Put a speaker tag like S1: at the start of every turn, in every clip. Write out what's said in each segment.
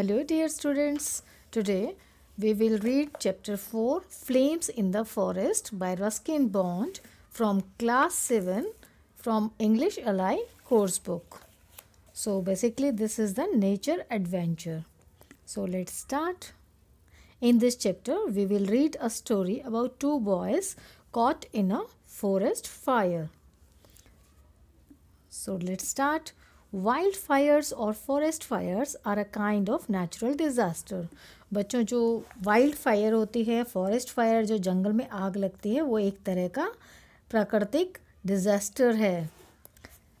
S1: Hello dear students, today we will read chapter 4 Flames in the Forest by Ruskin Bond from class 7 from English Ally course book. So basically this is the nature adventure. So let's start. In this chapter we will read a story about two boys caught in a forest fire. So let's start. Wild fires और forest fires are a kind of natural disaster बच्चों जो wild fire होती है forest fire जो जंगल में आग लगती है वो एक तरह का प्राकृतिक डिजास्टर है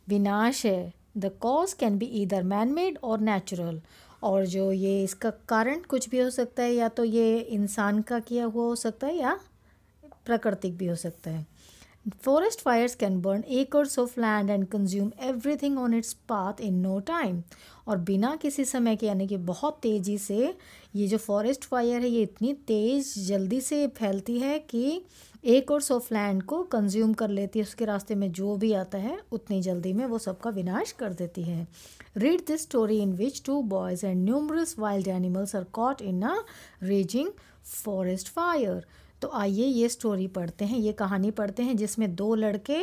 S1: विनाश है the cause can be either man made और नेचुरल और जो ये इसका कारण कुछ भी हो सकता है या तो ये इंसान का किया हुआ हो सकता है या प्राकृतिक भी हो सकता है Forest fires can burn acres of land and consume everything on its path in no time. और बिना किसी समय के यानी कि बहुत तेज़ी से ये जो फॉरेस्ट फायर है ये इतनी तेज़ जल्दी से फैलती है कि एक और ऑफ लैंड को कंज्यूम कर लेती है उसके रास्ते में जो भी आता है उतनी जल्दी में वो सबका विनाश कर देती है read this story in which two boys and numerous wild animals are caught in a raging forest fire तो आइए ये स्टोरी पढ़ते हैं ये कहानी पढ़ते हैं जिसमें दो लड़के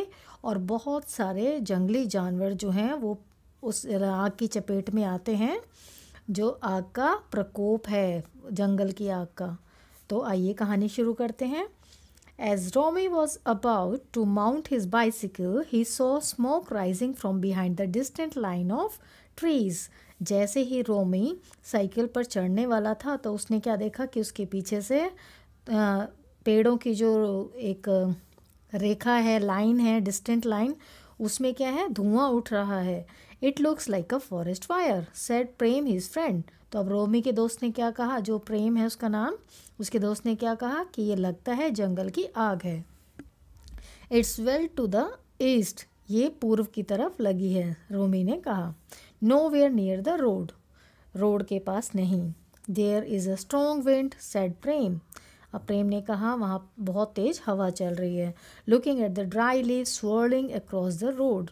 S1: और बहुत सारे जंगली जानवर जो हैं वो उस आग की चपेट में आते हैं जो आग का प्रकोप है जंगल की आग का तो आइए कहानी शुरू करते हैं as Romi was about to mount his bicycle he saw smoke rising from behind the distant line of trees जैसे ही रोमी साइकिल पर चढ़ने वाला था तो उसने क्या देखा कि उसके पीछे से पेड़ों की जो एक रेखा है लाइन है डिस्टेंट लाइन उसमें क्या है धुआं उठ रहा है it looks like a forest fire said Prem his friend तो अब रोमी के दोस्त ने क्या कहा जो प्रेम है उसका नाम उसके दोस्त ने क्या कहा कि ये लगता है जंगल की आग है it's well to the east ये पूर्व की तरफ लगी है रोमी ने कहा nowhere near the road road के पास नहीं there is a strong wind said Prem अब प्रेम ने कहा वहाँ बहुत तेज़ हवा चल रही है looking at the dry leave swirling across the road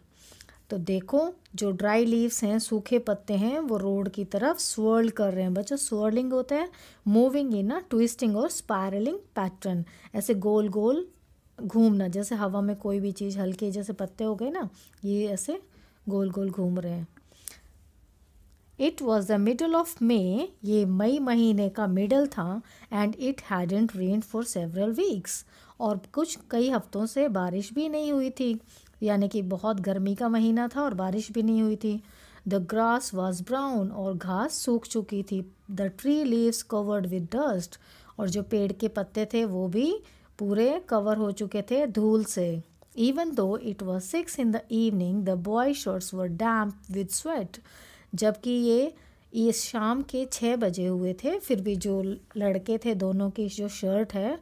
S1: तो देखो जो ड्राई लीव्स हैं सूखे पत्ते हैं वो रोड की तरफ स्वर्ल कर रहे हैं बच्चों स्वर्लिंग होता है मूविंग इन अ ट्विस्टिंग और स्पायरलिंग पैटर्न ऐसे गोल गोल घूमना जैसे हवा में कोई भी चीज़ हल्के जैसे पत्ते हो गए ना ये ऐसे गोल गोल घूम रहे हैं it was the middle of May ये मई महीने का मिडल था and it hadn't rain for several weeks और कुछ कई हफ्तों से बारिश भी नहीं हुई थी यानी कि बहुत गर्मी का महीना था और बारिश भी नहीं हुई थी द ग्रास वॉज ब्राउन और घास सूख चुकी थी the tree leaves covered with dust और जो पेड़ के पत्ते थे वो भी पूरे कवर हो चुके थे धूल से even though it was six in the evening the boy shirts were damp with sweat जबकि ये ये शाम के छः बजे हुए थे फिर भी जो लड़के थे दोनों की जो शर्ट है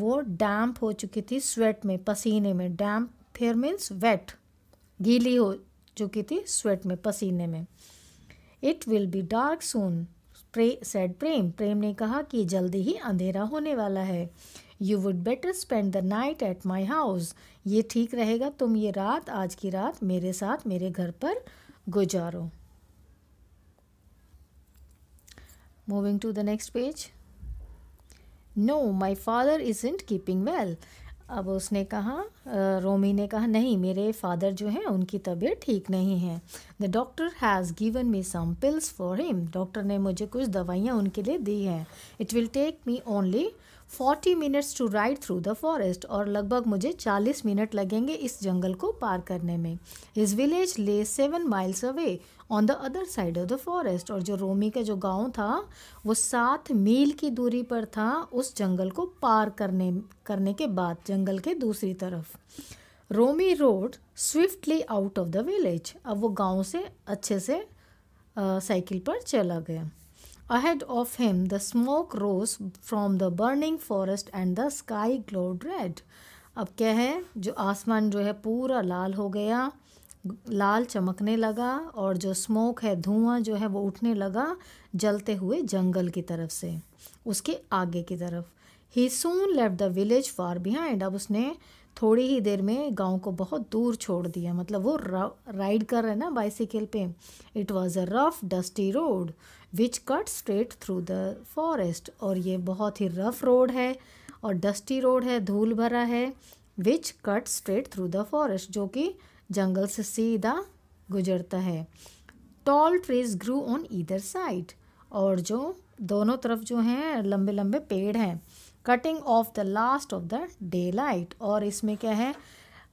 S1: वो डैम्प हो चुकी थी स्वेट में पसीने में डैम्प फिर मीन्स वेट गीली हो चुकी थी स्वेट में पसीने में it will be dark soon प्रे सेड प्रेम प्रेम ने कहा कि जल्दी ही अंधेरा होने वाला है you would better spend the night at my house ये ठीक रहेगा तुम ये रात आज की रात मेरे साथ मेरे घर पर गुजारो Moving to the next page. No, my father isn't keeping well. अब उसने कहा रोमी ने कहा नहीं मेरे फादर जो हैं उनकी तबीयत ठीक नहीं है the doctor has given me some pills for him doctor ने मुझे कुछ दवाइयाँ उनके लिए दी हैं it will take me only forty minutes to ride through the forest और लगभग मुझे चालीस मिनट लगेंगे इस जंगल को पार करने में इस village lay seven miles away on the other side of the forest और जो रोमी का जो गांव था वो सात मील की दूरी पर था उस जंगल को पार करने करने के बाद जंगल के दूसरी तरफ Romi rode swiftly out of the village अब वो गांव से अच्छे से साइकिल पर चला गया ahead of him the smoke rose from the burning forest and the sky glowed red अब क्या है जो आसमान जो है पूरा लाल हो गया लाल चमकने लगा और जो स्मोक है धुआं जो है वो उठने लगा जलते हुए जंगल की तरफ से उसके आगे की तरफ he soon left the village far behind अब उसने थोड़ी ही देर में गांव को बहुत दूर छोड़ दिया मतलब वो राइड कर रहे ना बाइसिकल पे it was a rough dusty road which cut straight through the forest और ये बहुत ही रफ रोड है और डस्टी रोड है धूल भरा है which cut straight through the forest जो कि जंगल से सीधा गुजरता है tall trees grew on either side और जो दोनों तरफ जो हैं लंबे लंबे पेड़ हैं cutting off the last of the daylight और इसमें क्या है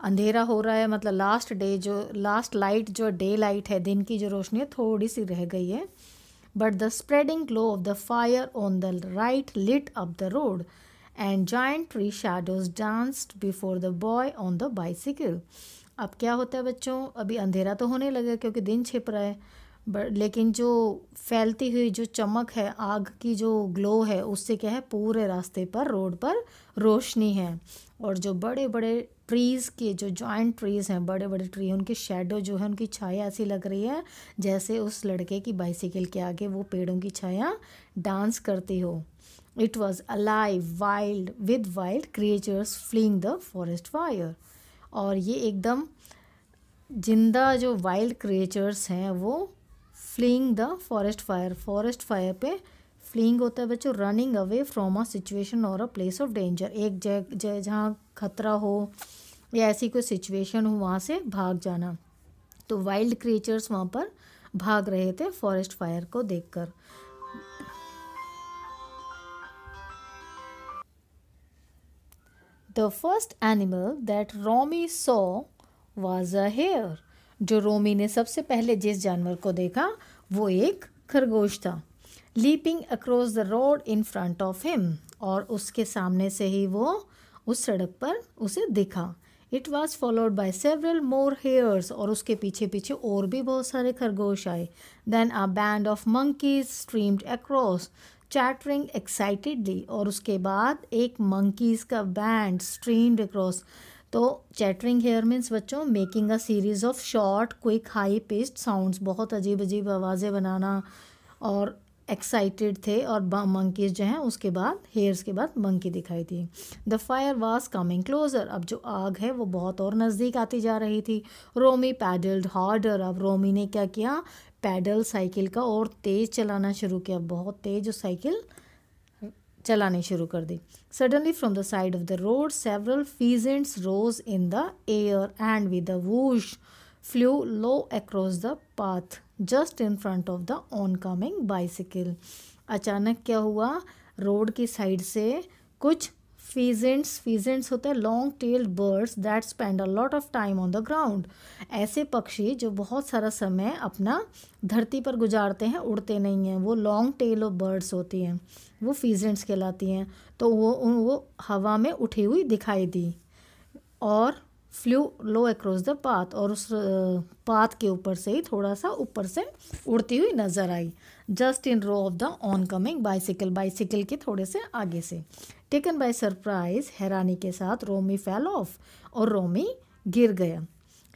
S1: अंधेरा हो रहा है मतलब लास्ट डे जो लास्ट लाइट जो डे लाइट है दिन की जो रोशनी है थोड़ी सी रह गई है but the spreading glow of the fire on the right lit up the road and giant tree shadows danced before the boy on the bicycle अब क्या होता है बच्चों अभी अंधेरा तो होने लगा क्योंकि दिन छिप रहा है लेकिन जो फैलती हुई जो चमक है आग की जो ग्लो है उससे क्या है पूरे रास्ते पर रोड पर रोशनी है और जो बड़े बड़े ट्रीज़ के जो जॉइंट ट्रीज़ हैं बड़े बड़े ट्री उनकी शेडो जो है उनकी छाया ऐसी लग रही है जैसे उस लड़के की बाइसिकल के आगे वो पेड़ों की छाया डांस करती हो it was alive wild with wild creatures fleeing the forest fire और ये एकदम जिंदा जो वाइल्ड क्रिएचर्स हैं वो fleeing the forest fire forest fire पे फ्लिंग होता है बच्चों running away from a situation और अ प्लेस ऑफ डेंजर एक जय जहाँ खतरा हो या ऐसी कोई सिचुएशन हो वहाँ से भाग जाना तो वाइल्ड क्रिएचर्स वहाँ पर भाग रहे थे फॉरेस्ट फायर को देखकर The first animal that Romy saw was a hare. जो रोमी ने सबसे पहले जिस जानवर को देखा वो एक खरगोश था leaping across the road in front of him और उसके सामने से ही वो उस सड़क पर उसे दिखा it was followed by several more hares और उसके पीछे पीछे और भी बहुत सारे खरगोश आए then a band of monkeys streamed across chattering excitedly और उसके बाद एक मंकीज़ का बैंड स्ट्रीम्ड अक्रॉस तो चैटरिंग हेयर मीन्स बच्चों making a series of short quick high pitched sounds बहुत अजीब अजीब आवाज़ें बनाना और एक्साइटेड थे और मंकीज जो हैं उसके बाद हेयर्स के बाद मंकी दिखाई दी the fire was coming closer अब जो आग है वो बहुत और नज़दीक आती जा रही थी रोमी पैडल्ड हार्डर अब रोमी ने क्या किया पैडल साइकिल का और तेज़ चलाना शुरू किया बहुत तेज़ साइकिल चलानी शुरू कर दी suddenly from the side of the road several pheasants rose in the air and with the whoosh flew low across the path just in front of the oncoming bicycle अचानक क्या हुआ road की side से कुछ फीजेंट्स pheasants होते हैं long tailed birds that spend a lot of time on the ground ऐसे पक्षी जो बहुत सारा समय अपना धरती पर गुजारते हैं उड़ते नहीं हैं वो लॉन्ग टेल ऑफ बर्ड्स होती हैं वो फीजेंट्स कहलाती हैं तो वो वो हवा में उठी हुई दिखाई दी और flew low across the path और उस पाथ के ऊपर से ही थोड़ा सा ऊपर से उड़ती हुई नज़र आई जस्ट इन रो of the oncoming bicycle bicycle के थोड़े से आगे से टेकन बाय सरप्राइज हैरानी के साथ रोमी फेल ऑफ और रोमी गिर गया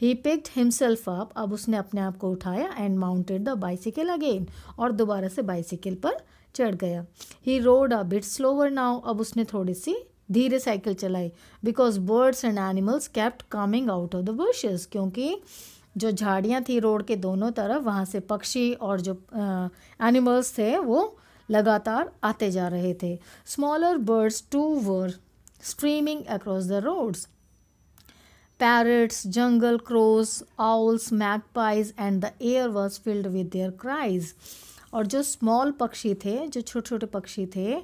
S1: ही पिक्ड हिमसेल्फ अप अब उसने अपने आप को उठाया and mounted the bicycle again और दोबारा से बाइसिकल पर चढ़ गया he rode a bit slower now अब उसने थोड़ी सी धीरे साइकिल चलाई because birds and animals kept coming out of the bushes क्योंकि जो झाड़ियाँ थी रोड के दोनों तरफ वहाँ से पक्षी और जो एनिमल्स थे वो लगातार आते जा रहे थे smaller birds too were streaming across the roads parrots, jungle crows, owls, magpies, and the air was filled with their cries. और जो स्मॉल पक्षी थे जो छोटे छोटे पक्षी थे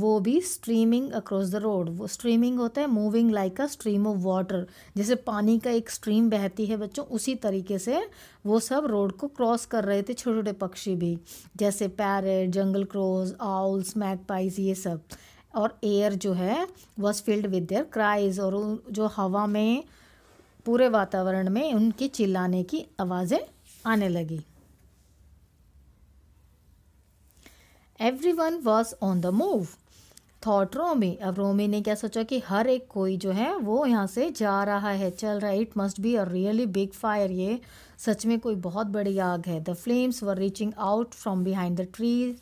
S1: वो भी स्ट्रीमिंग अक्रॉस द रोड वो स्ट्रीमिंग होता है moving like a stream of water जैसे पानी का एक स्ट्रीम बहती है बच्चों उसी तरीके से वो सब रोड को क्रॉस कर रहे थे छोटे छोटे पक्षी भी जैसे parrot jungle crows owls pies ये सब और एयर जो है was filled with their cries और जो हवा में पूरे वातावरण में उनके चिल्लाने की आवाज़ें आने लगी everyone was on the move thought Romi अब रोमी ने क्या सोचा कि हर एक कोई जो है वो यहाँ से जा रहा है चल रहा है it must be a really big fire ये सच में कोई बहुत बड़ी आग है the flames were reaching out from behind the trees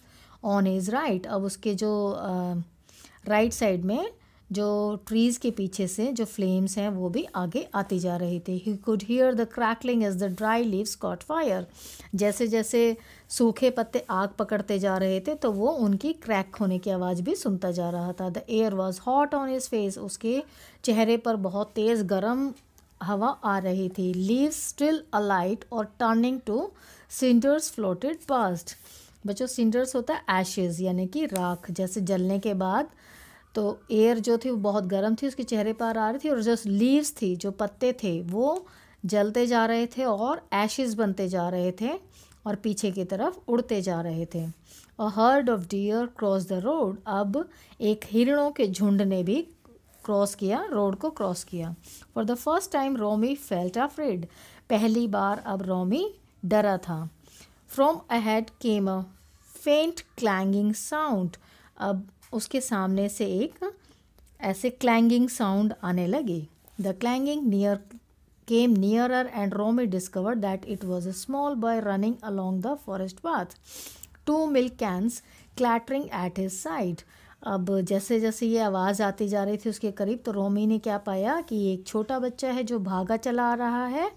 S1: on his right अब उसके जो राइट uh, साइड right में जो ट्रीज़ के पीछे से जो फ्लेम्स हैं वो भी आगे आती जा रही थी he could hear the crackling as the dry leaves caught fire जैसे जैसे सूखे पत्ते आग पकड़ते जा रहे थे तो वो उनकी क्रैक होने की आवाज़ भी सुनता जा रहा था the air was hot on his face उसके चेहरे पर बहुत तेज़ गर्म हवा आ रही थी लीव स्टिल अलाइट और turning to cinders floated past बच्चों सिंडर्स होता है एशेज़ यानी कि राख जैसे जलने के बाद तो एयर जो थी वो बहुत गर्म थी उसके चेहरे पर आ रही थी और जो लीव्स थी जो पत्ते थे वो जलते जा रहे थे और एशेस बनते जा रहे थे और पीछे की तरफ उड़ते जा रहे थे और herd of deer cross the road अब एक हिरणों के झुंड ने भी क्रॉस किया रोड को क्रॉस किया for the first time Romi felt afraid पहली बार अब रोमी डरा था फ्रॉम अहेड केम अ फेंट क्लैंगिंग साउंड अब उसके सामने से एक ऐसे क्लैंगिंग साउंड आने लगी the clanging near came nearer and Romi discover that it was a small boy running along the forest path two milk cans clattering at his side अब जैसे जैसे ये आवाज़ आती जा रही थी उसके करीब तो रोमी ने क्या पाया कि एक छोटा बच्चा है जो भागा चला आ रहा है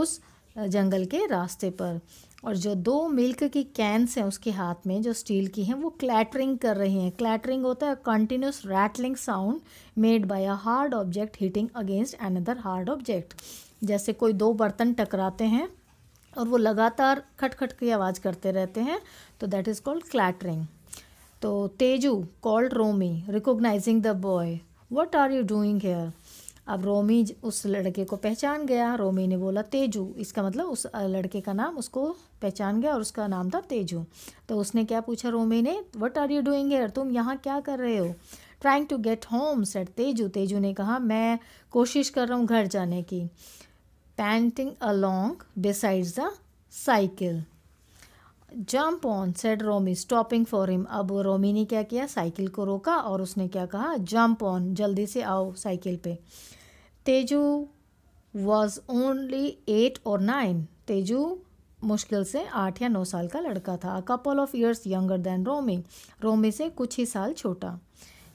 S1: उस जंगल के रास्ते पर और जो दो मिल्क की कैंस हैं उसके हाथ में जो स्टील की हैं वो क्लैटरिंग कर रही हैं क्लैटरिंग होता है continuous rattling sound made by a hard object hitting against another hard object जैसे कोई दो बर्तन टकराते हैं और वो लगातार खटखट की आवाज़ करते रहते हैं तो दैट इज़ कॉल्ड क्लैटरिंग तो Teju called Romi recognizing the boy what are you doing here अब रोमी उस लड़के को पहचान गया रोमी ने बोला तेजू इसका मतलब उस लड़के का नाम उसको पहचान गया और उसका नाम था तेजू तो उसने क्या पूछा रोमी ने what are you doing here तुम यहाँ क्या कर रहे हो trying to get home said Teju Teju ने कहा मैं कोशिश कर रहा हूँ घर जाने की panting along besides the cycle jump on said Romi stopping for him अब रोमी ने क्या किया साइकिल को रोका और उसने क्या कहा जंप ऑन जल्दी से आओ साइकिल पे तेजू वॉज ओनली एट और नाइन तेजू मुश्किल से आठ या नौ साल का लड़का था couple of years younger than Romi Romi से कुछ ही साल छोटा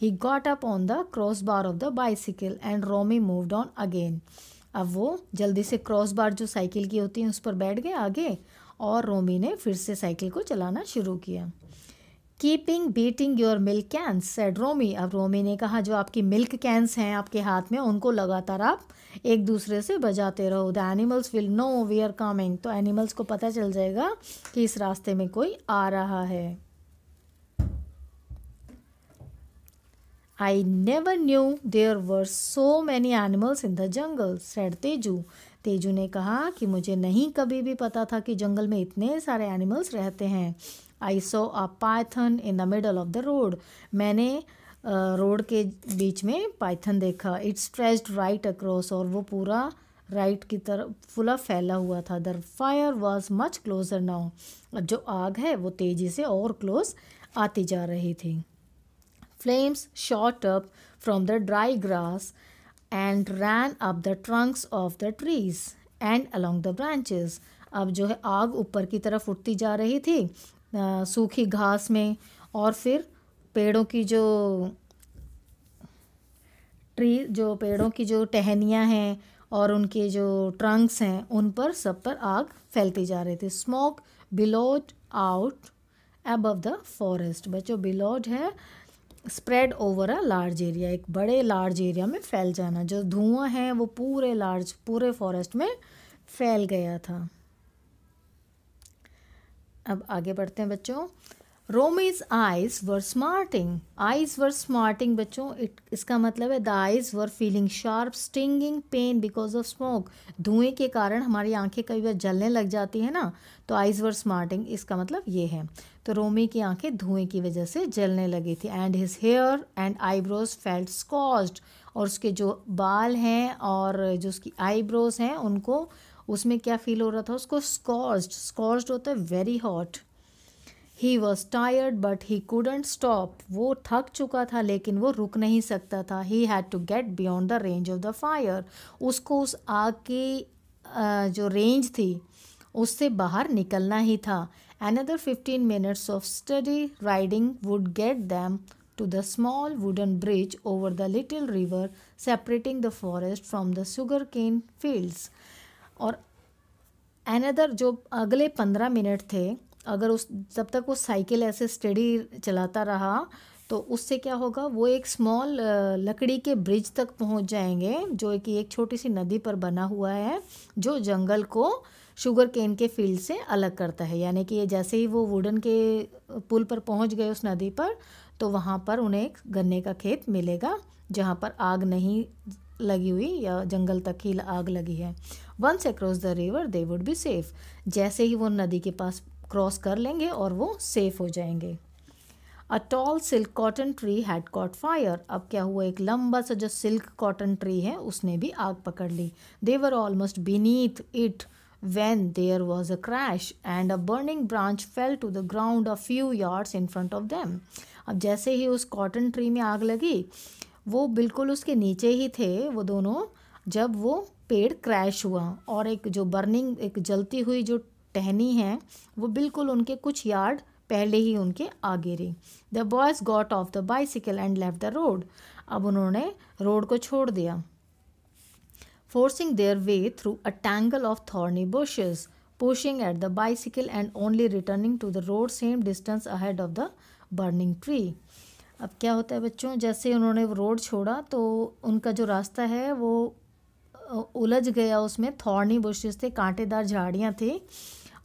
S1: he got up on the cross crossbar of the bicycle and Romi move on again अब वो जल्दी से क्रॉस बार जो साइकिल की होती है उस पर बैठ गए आगे और रोमी ने फिर से साइकिल को चलाना शुरू किया keeping beating your milk cans said Romi अब रोमी ने कहा जो आपकी मिल्क कैंस हैं आपके हाथ में उनको लगातार आप एक दूसरे से बजाते रहो the animals will know we are coming तो एनिमल्स को पता चल जाएगा कि इस रास्ते में कोई आ रहा है I never knew there were so many animals in the jungle said Teju Teju ने कहा कि मुझे नहीं कभी भी पता था कि जंगल में इतने सारे एनिमल्स रहते हैं I saw a python in the middle of the road मैंने रोड के बीच में पाइथन देखा इट्स स्ट्रेस्ड राइट अक्रॉस और वो पूरा राइट right की तरफ फुला फैला हुआ था the fire was much closer now अब जो आग है वो तेज़ी से और क्लोज आती जा रही थी flames shot up from the dry grass and ran up the trunks of the trees and along the branches अब जो है आग ऊपर की तरफ उठती जा रही थी सूखी घास में और फिर पेड़ों की जो ट्री जो पेड़ों की जो टहनियाँ हैं और उनके जो ट्रंक्स हैं उन पर सब पर आग फैलती जा रही थी smoke billowed out above the forest बच्चों बिलोड है spread over a large area एक बड़े लार्ज एरिया में फैल जाना जो धुआं है वो पूरे लार्ज पूरे फॉरेस्ट में फैल गया था अब आगे बढ़ते हैं बच्चों Romi's eyes were smarting eyes were smarting बच्चों इट इसका मतलब है the eyes were feeling sharp stinging pain because of smoke धुएं के कारण हमारी आंखें कई बार जलने लग जाती है ना तो आइज वर स्मार्टिंग इसका मतलब ये है तो रोमी की आंखें धुएं की वजह से जलने लगी थी and his hair and eyebrows felt scorched और उसके जो बाल हैं और जो उसकी आईब्रोज हैं उनको उसमें क्या फील हो रहा था उसको स्कॉर्ज्ड स्कॉर्ज्ड होता है very hot he was tired but he couldn't stop वो थक चुका था लेकिन वो रुक नहीं सकता था he had to get beyond the range of the fire उसको उस आग की जो रेंज थी उससे बाहर निकलना ही था another fifteen minutes of steady riding would get them to the small wooden bridge over the little river separating the forest from the sugar cane fields और एनदर जो अगले पंद्रह मिनट थे अगर उस जब तक वो साइकिल ऐसे स्टडी चलाता रहा तो उससे क्या होगा वो एक स्मॉल लकड़ी के ब्रिज तक पहुंच जाएंगे जो कि एक छोटी सी नदी पर बना हुआ है जो जंगल को शुगर केन के फील्ड से अलग करता है यानी कि ये जैसे ही वो वुडन के पुल पर पहुंच गए उस नदी पर तो वहाँ पर उन्हें एक गन्ने का खेत मिलेगा जहाँ पर आग नहीं लगी हुई या जंगल तक ही आग लगी है once across the river they would be safe जैसे ही वो नदी के पास क्रॉस कर लेंगे और वो सेफ हो जाएंगे a tall silk cotton tree had caught fire अब क्या हुआ एक लंबा सा जो सिल्क कॉटन ट्री है उसने भी आग पकड़ ली they were almost beneath it when there was a crash and a burning branch fell to the ground a few yards in front of them अब जैसे ही उस कॉटन ट्री में आग लगी वो बिल्कुल उसके नीचे ही थे वो दोनों जब वो पेड़ क्रैश हुआ और एक जो बर्निंग एक जलती हुई जो टहनी है वो बिल्कुल उनके कुछ यार्ड पहले ही उनके आगे रही the boys got off the bicycle and left the road अब उन्होंने रोड को छोड़ दिया forcing their way through a tangle of thorny bushes pushing at the bicycle and only returning to the road some distance ahead of the burning tree अब क्या होता है बच्चों जैसे उन्होंने रोड छोड़ा तो उनका जो रास्ता है वो उलझ गया उसमें थॉर्नी बुशेस थे कांटेदार झाड़ियाँ थी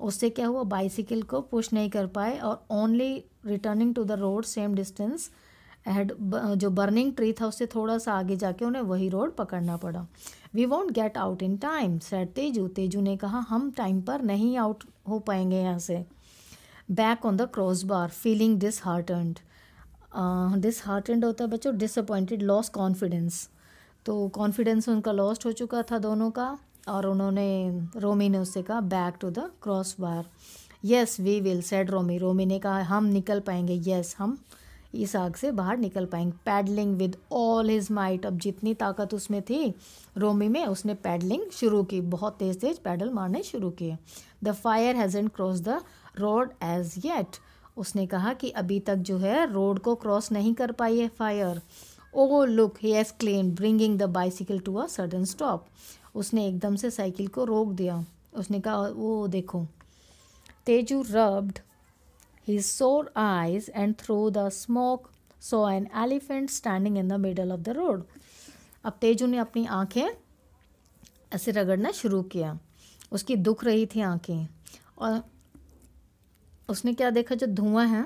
S1: उससे क्या हुआ बाइसिकल को पुश नहीं कर पाए और only returning to the road some distance ahead जो बर्निंग ट्री था उससे थोड़ा सा आगे जाके उन्हें वही रोड पकड़ना पड़ा we won't get out in time said Teju Teju ने कहा हम टाइम पर नहीं आउट हो पाएंगे यहाँ से back on the cross crossbar feeling डिस डिसहार्टेंड होता है बच्चों डिसअपॉइंटेड लॉस कॉन्फिडेंस तो कॉन्फिडेंस उनका लॉस्ट हो चुका था दोनों का और उन्होंने रोमी ने उससे कहा back to the cross crossbar yes we will said Romi Romi ने कहा हम निकल पाएंगे यस yes, हम इस आग से बाहर निकल पाएंगे pedalling with all his might अब जितनी ताकत उसमें थी रोमी में उसने पैडलिंग शुरू की बहुत तेज़ तेज़ पैडल मारने शुरू किए the fire hasn't cross the road as yet उसने कहा कि अभी तक जो है रोड को क्रॉस नहीं कर पाई है fire oh look he claimed bringing the bicycle to a sudden stop उसने एकदम से साइकिल को रोक दिया उसने कहा वो देखो Tezu rubbed his sore eyes and through the smoke saw an elephant standing in the middle of the road अब तेजू ने अपनी आंखें ऐसे रगड़ना शुरू किया उसकी दुख रही थी आंखें और उसने क्या देखा जो धुआं है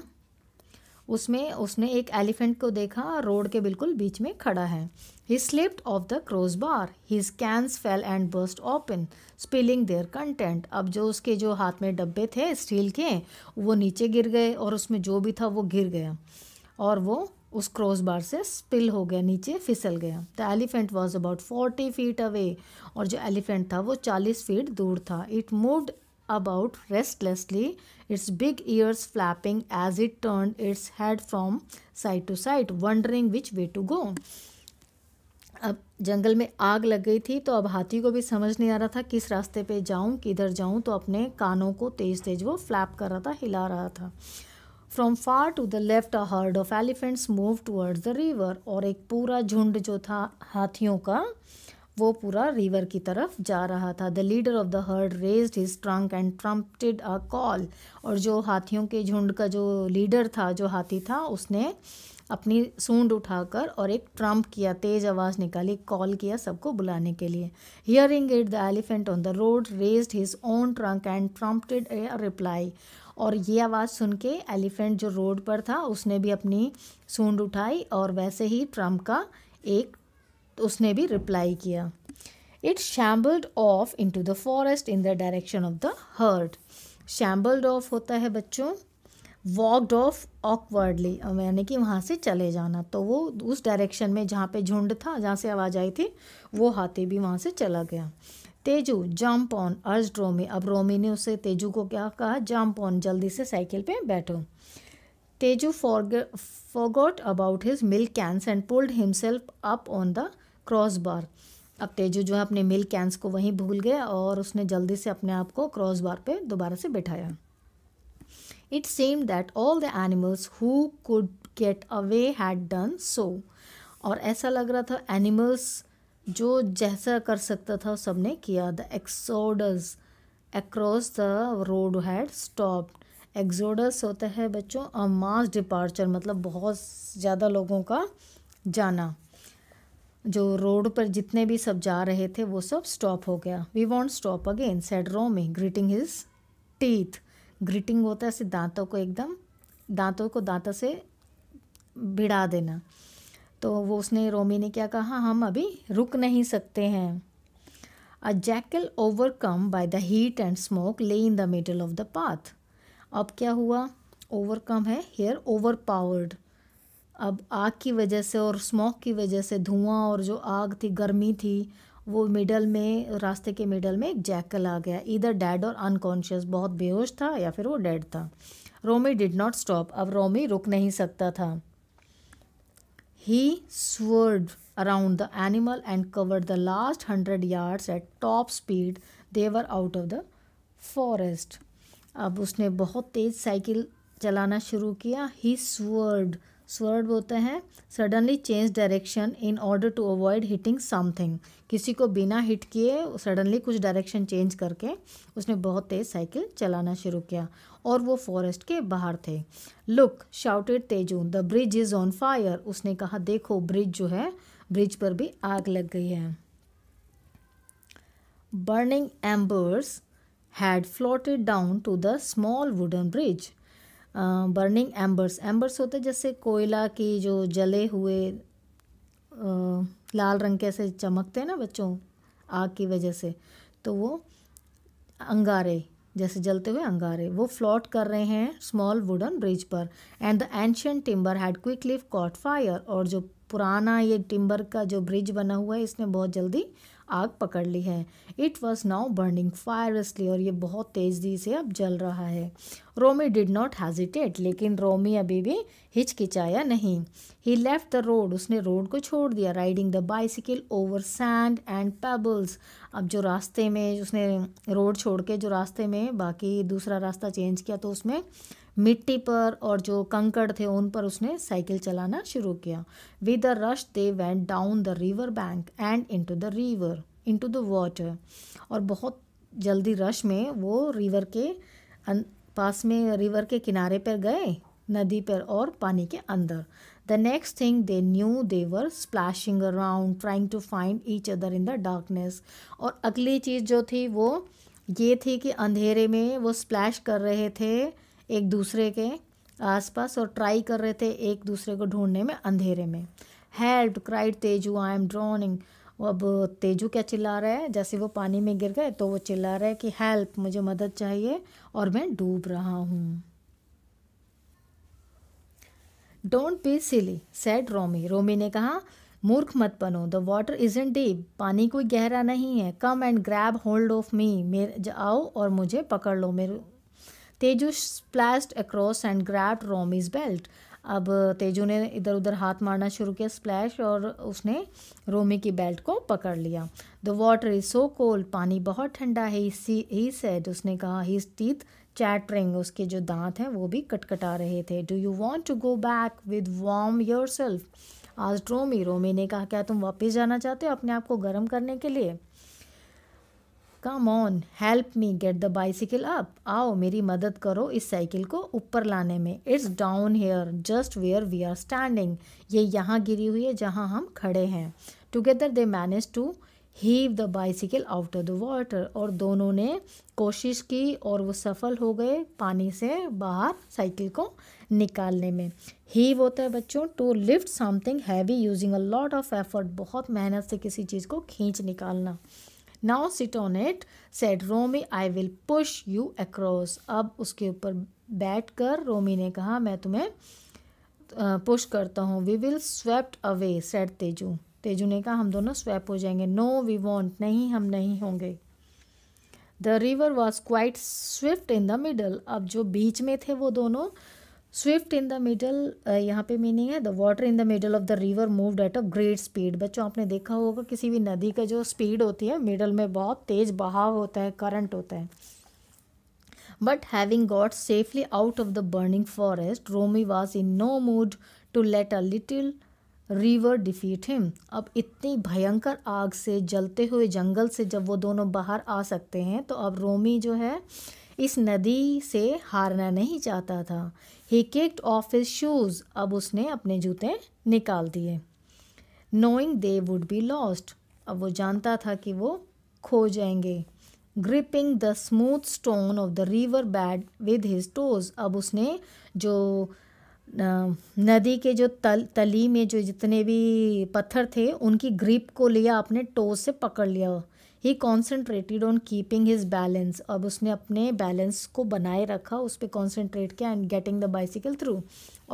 S1: उसमें उसने एक एलिफेंट को देखा रोड के बिल्कुल बीच में खड़ा है he slipped off the cross crossbar his cans fell and burst open spilling their content अब जो उसके जो हाथ में डब्बे थे स्टील के वो नीचे गिर गए और उसमें जो भी था वो गिर गया और वो उस क्रॉस बार से स्पिल हो गया नीचे फिसल गया the elephant was about forty feet away और जो एलिफेंट था वो चालीस फीट दूर था it moved about restlessly, its big ears flapping as it turned its head from side to side, wondering which way to go. अब जंगल में आग लग गई थी तो अब हाथी को भी समझ नहीं आ रहा था किस रास्ते पे जाऊं किधर जाऊं तो अपने कानों को तेज़ तेज़ वो फ्लैप कर रहा था हिला रहा था from far to the left a herd of elephants move towards the river और एक पूरा झुंड जो था हाथियों का वो पूरा रिवर की तरफ जा रहा था the leader of the herd raised his trunk and trumpeted a call और जो हाथियों के झुंड का जो लीडर था जो हाथी था उसने अपनी सूंड उठाकर और एक ट्रम्प किया तेज आवाज़ निकाली कॉल किया सबको बुलाने के लिए hearing it the elephant on the road raised his own trunk and trumpeted a reply और ये आवाज़ सुन के एलिफेंट जो रोड पर था उसने भी अपनी सूंड उठाई और वैसे ही ट्रम्प का एक तो उसने भी रिप्लाई किया it shambled off into the forest in the direction of the herd shambled off होता है बच्चों वॉकड ऑफ ऑकवर्डली यानी कि वहाँ से चले जाना तो वो उस डायरेक्शन में जहाँ पे झुंड था जहाँ से आवाज़ आई थी वो हाथी भी वहाँ से चला गया तेजू जंप ऑन अर्ज रोमी अब रोमी ने उसे तेजू को क्या कहा जंप ऑन जल्दी से साइकिल पे बैठो Teju for forgot about his milk cans and pulled himself up on the cross bar अब तेजू जो है अपने मिल कैंस को वहीं भूल गए और उसने जल्दी से अपने आप को क्रॉस बार पे दोबारा से बैठाया it seemed that all the animals who could get away had done so और ऐसा लग रहा था एनिमल्स जो जैसा कर सकता था सब ने किया the exodus across the road had stopped exodus होता है बच्चों मास डिपार्चर मतलब बहुत ज़्यादा लोगों का जाना जो रोड पर जितने भी सब जा रहे थे वो सब स्टॉप हो गया we won't stop again said Romi gritting his teeth gritting होता है ऐसे दांतों को एकदम दांतों को दांतों से भिड़ा देना तो वो उसने रोमी ने क्या कहा हाँ, हम अभी रुक नहीं सकते हैं a jackal overcome by the heat and smoke lay in the middle of the path अब क्या हुआ ओवरकम है हेयर ओवर पावर्ड अब आग की वजह से और स्मोक की वजह से धुआं और जो आग थी गर्मी थी वो मिडल में रास्ते के मिडल में एक जैकल आ गया इधर डेड और अनकॉन्शियस बहुत बेहोश था या फिर वो डेड था रोमी डिड नॉट स्टॉप अब रोमी रुक नहीं सकता था he swerved around the animal and covered the last hundred yards at top speed they were out of the forest अब उसने बहुत तेज़ साइकिल चलाना शुरू किया ही स्वर्ड स्वर्ड बोलते हैं suddenly change direction in order to avoid hitting something किसी को बिना हिट किए सडनली कुछ डायरेक्शन चेंज करके उसने बहुत तेज़ साइकिल चलाना शुरू किया और वो फॉरेस्ट के बाहर थे look shouted Teju the bridge is on fire उसने कहा देखो ब्रिज जो है ब्रिज पर भी आग लग गई है burning embers had floated down to the small wooden bridge burning embers embers होते जैसे कोयला की जो जले हुए लाल रंग के ऐसे चमकते हैं ना बच्चों आग की वजह से तो वो अंगारे जैसे जलते हुए अंगारे वो फ्लॉट कर रहे हैं स्मॉल वुडन ब्रिज पर and the ancient timber had quickly caught fire और जो पुराना ये टिम्बर का जो ब्रिज बना हुआ है इसने बहुत जल्दी आग पकड़ ली है it was now burning fiercely और ये बहुत तेज़ी से अब जल रहा है रोमी डिड नॉट हेजिटेट लेकिन रोमी अभी भी हिचकिचाया नहीं ही लेफ्ट द रोड उसने रोड को छोड़ दिया riding the bicycle over sand and pebbles अब जो रास्ते में उसने रोड छोड़ के जो रास्ते में बाकी दूसरा रास्ता चेंज किया तो उसमें मिट्टी पर और जो कंकड़ थे उन पर उसने साइकिल चलाना शुरू किया with a rush they went down the river bank and into the river into the water और बहुत जल्दी रश में वो रिवर के पास में रिवर के किनारे पर गए नदी पर और पानी के अंदर the next thing they knew they were splashing around trying to find each other in the darkness और अगली चीज़ जो थी वो ये थी कि अंधेरे में वो स्प्लैश कर रहे थे एक दूसरे के आसपास और ट्राई कर रहे थे एक दूसरे को ढूंढने में अंधेरे में help cried Teju I am drowning अब तेजू क्या चिल्ला रहा है जैसे वो पानी में गिर गए तो वो चिल्ला रहा है कि हेल्प मुझे मदद चाहिए और मैं डूब रहा हूँ don't be silly said Romi Romi ने कहा मूर्ख मत बनो the water isn't deep पानी कोई गहरा नहीं है come and grab hold of me मेरे आओ और मुझे पकड़ लो मेरे Teju splashed across and grabbed Romi's belt अब तेजू ने इधर उधर हाथ मारना शुरू किया स्प्लैश और उसने रोमी की बेल्ट को पकड़ लिया the water is so cold पानी बहुत ठंडा है इसी ही सेड उसने कहा ही टीथ चैटरिंग उसके जो दांत हैं वो भी कटकटा रहे थे do you want to go back with warm yourself आज रोमी रोमी ने कहा क्या तुम वापस जाना चाहते हो अपने आप को गर्म करने के लिए come on help me get the bicycle up आओ मेरी मदद करो इस साइकिल को ऊपर लाने में it's down here just where we are standing ये यहाँ गिरी हुई है जहाँ हम खड़े हैं together they manage to heave the bicycle out of the water और दोनों ने कोशिश की और वो सफल हो गए पानी से बाहर साइकिल को निकालने में हीव होता है बच्चों to lift something heavy using a lot of effort बहुत मेहनत से किसी चीज़ को खींच निकालना now sit on it said Romi I will push you across अब उसके ऊपर बैठ कर रोमी ने कहा मैं तुम्हें पुश करता हूँ we will swept away said Teju Teju ने कहा हम दोनों स्वेप हो जाएंगे नो वी वॉन्ट नहीं हम नहीं होंगे the river was quite swift in the middle अब जो बीच में थे वो दोनों स्विफ्ट इन द मिडल यहाँ पे मीनिंग है the water in the middle of the river moved at a great speed बच्चों आपने देखा होगा किसी भी नदी का जो स्पीड होती है मिडल में बहुत तेज़ बहाव होता है करंट होता है but having got safely out of the burning forest Romi was in no mood to let a little river defeat him अब इतनी भयंकर आग से जलते हुए जंगल से जब वो दोनों बाहर आ सकते हैं तो अब रोमी जो है इस नदी से हारना नहीं चाहता था he kicked off his shoes अब उसने अपने जूते निकाल दिए knowing they would be lost अब वो जानता था कि वो खो जाएंगे gripping the smooth stone of the river bed with his toes अब उसने जो नदी के जो तल तली में जो जितने भी पत्थर थे उनकी ग्रिप को लिया अपने टोज से पकड़ लिया he concentrated on keeping his balance अब उसने अपने बैलेंस को बनाए रखा उस पर कॉन्सेंट्रेट किया and getting the bicycle through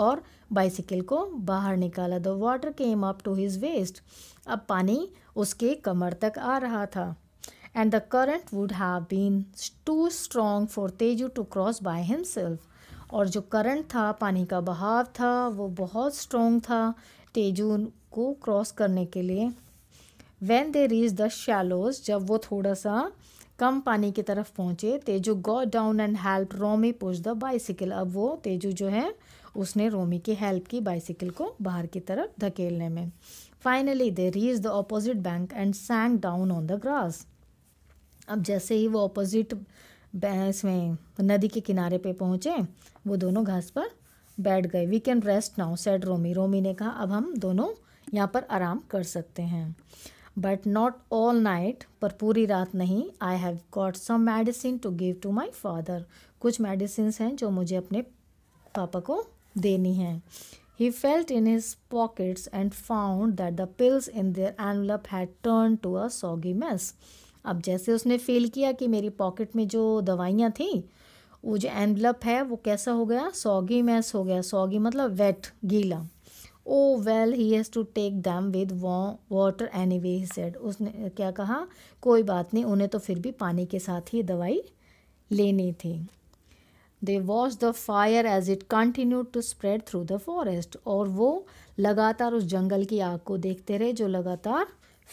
S1: और बाइसिकल को बाहर निकाला the water came up to his waist अब पानी उसके कमर तक आ रहा था and the current would have been too strong for Teju to cross by himself और जो करंट था पानी का बहाव था वो बहुत स्ट्रॉन्ग था तेजू को क्रॉस करने के लिए when they reached the shallows जब वो थोड़ा सा कम पानी की तरफ पहुँचे Teju go down and help Romi push the bicycle अब वो तेजू जो है उसने रोमी की हेल्प की बाइसिकल को बाहर की तरफ धकेलने में finally they reached the opposite bank and sank down on the grass अब जैसे ही वो ऑपोजिट इसमें नदी के किनारे पे पहुँचे वो दोनों घास पर बैठ गए we can rest now said Romi Romi ने कहा अब हम दोनों यहाँ पर आराम कर सकते हैं बट नॉट ऑल नाइट पर पूरी रात नहीं I have got some medicine to give to my father कुछ मेडिसिन हैं जो मुझे अपने पापा को देनी हैं he felt in his pockets and found that the pills in their envelope had turned to a soggy mess अब जैसे उसने फील किया कि मेरी पॉकेट में जो दवाइयाँ थीं वो जो एनवलप है वो कैसा हो गया सॉगी मैस हो गया सॉगी मतलब वेट गीला oh well he has to take them with water anyway he said उसने क्या कहा कोई बात नहीं उन्हें तो फिर भी पानी के साथ ही दवाई लेनी थी they watched the fire as it continued to spread through the forest और वो लगातार उस जंगल की आग को देखते रहे जो लगातार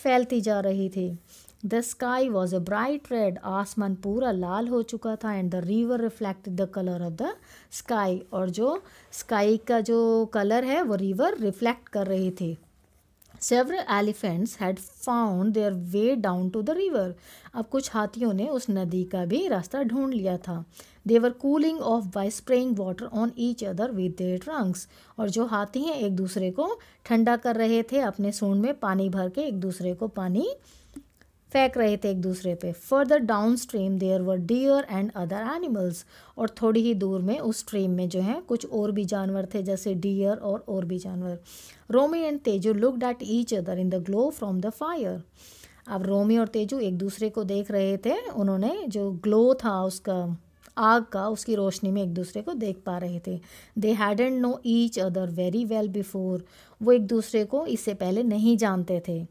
S1: फैलती जा रही थी the sky was a bright red आसमान पूरा लाल हो चुका था and the river reflected the colour of the sky और जो स्काई का जो कलर है वो रिवर रिफ्लेक्ट कर रहे थे several elephants had found their way down to the river अब कुछ हाथियों ने उस नदी का भी रास्ता ढूंढ लिया था they were cooling off by spraying water on each other with their trunks और जो हाथी हैं एक दूसरे को ठंडा कर रहे थे अपने सूंड में पानी भर के एक दूसरे को पानी फेंक रहे थे एक दूसरे पे further downstream there were deer and other animals और थोड़ी ही दूर में उस स्ट्रीम में जो है कुछ और भी जानवर थे जैसे डियर और और भी जानवर Romi and Teju look at each other in the glow from the fire अब रोमी और तेजू एक दूसरे को देख रहे थे उन्होंने जो ग्लो था उसका आग का उसकी रोशनी में एक दूसरे को देख पा रहे थे they hadn't known each other very well before वो एक दूसरे को इससे पहले नहीं जानते थे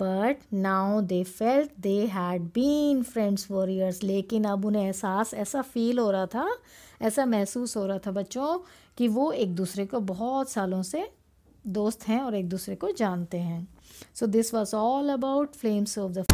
S1: but now they felt they had been friends for years लेकिन अब उन्हें एहसास ऐसा फील हो रहा था ऐसा महसूस हो रहा था बच्चों कि वो एक दूसरे को बहुत सालों से दोस्त हैं और एक दूसरे को जानते हैं so this was all about flames of the